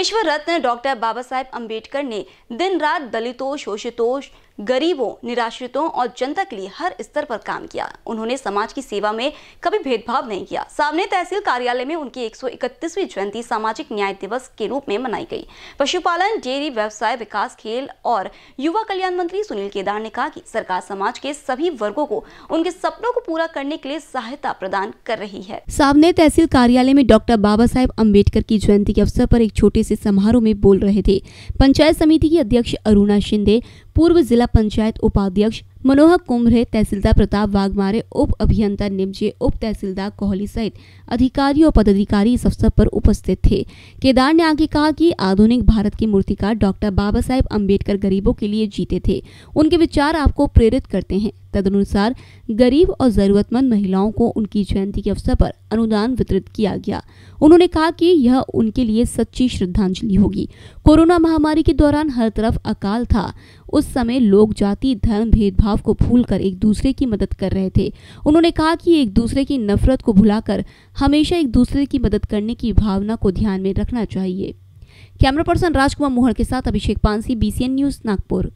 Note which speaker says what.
Speaker 1: विश्व रत्न डॉक्टर बाबा साहेब अम्बेडकर ने दिन रात दलितों शोषितों गरीबों निराश्रितों और जनता के लिए हर स्तर पर काम किया उन्होंने समाज की सेवा में कभी भेदभाव नहीं किया सामने तहसील कार्यालय में उनकी 131वीं जयंती सामाजिक न्याय दिवस के रूप में मनाई गई पशुपालन डेयरी व्यवसाय विकास खेल और युवा कल्याण मंत्री सुनील केदार ने कहा कि सरकार समाज के सभी वर्गों को उनके सपनों को पूरा करने के लिए सहायता प्रदान कर रही है सामने तहसील कार्यालय में डॉक्टर बाबा साहेब अम्बेडकर की जयंती के अवसर आरोप एक छोटे से समारोह में बोल रहे थे पंचायत समिति की अध्यक्ष अरुणा शिंदे पूर्व जिला पंचायत उपाध्यक्ष मनोहर कुमरे तहसीलदार प्रताप वाघमारे उप अभियंता निमजे उप तहसीलदार कोहली सहित अधिकारी और पदाधिकारी इस अवसर पर उपस्थित थे केदार ने आगे कहा कि आधुनिक भारत के मूर्तिकार डॉक्टर बाबा साहेब अम्बेडकर गरीबों के लिए जीते थे उनके विचार आपको प्रेरित करते हैं तदनुसार गरीब और ज़रूरतमंद महिलाओं को उनकी जयंती के अवसर पर अनुदान वितरित किया गया उन्होंने कहा कि यह उनके लिए सच्ची श्रद्धांजलि होगी कोरोना महामारी के दौरान हर तरफ अकाल था उस समय लोग जाति धर्म भेदभाव को भूलकर एक दूसरे की मदद कर रहे थे उन्होंने कहा कि एक दूसरे की नफरत को भुलाकर हमेशा एक दूसरे की मदद करने की भावना को ध्यान में रखना चाहिए कैमरा पर्सन राजकुमार मोहर के साथ अभिषेक पानसी बीसीएन न्यूज नागपुर